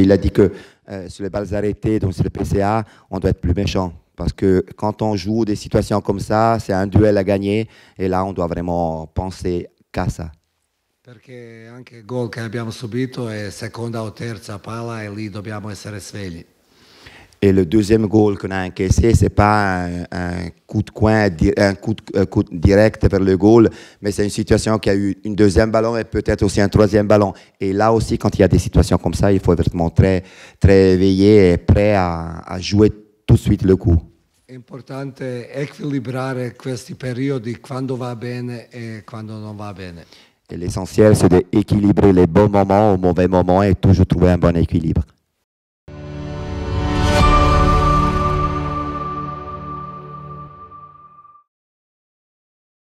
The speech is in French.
il a dit que euh, sur les balles arrêtées, donc sur le PCA, on doit être plus méchant. Parce que quand on joue des situations comme ça, c'est un duel à gagner. Et là, on doit vraiment penser qu'à ça. anche gol che abbiamo subito è seconda o terza pala e lì dobbiamo essere svegli. Et le deuxième goal qu'on a encaissé, c'est pas un, coup de coin, un euh, coup, de, direct vers le goal, mais c'est une situation qui a eu une deuxième ballon et peut-être aussi un troisième ballon. Et là aussi, quand il y a des situations comme ça, il faut être vraiment très, éveillé et prêt à, jouer tout de suite le coup. va e va l'essentiel, c'est d'équilibrer les bons moments aux mauvais moments et toujours trouver un bon équilibre.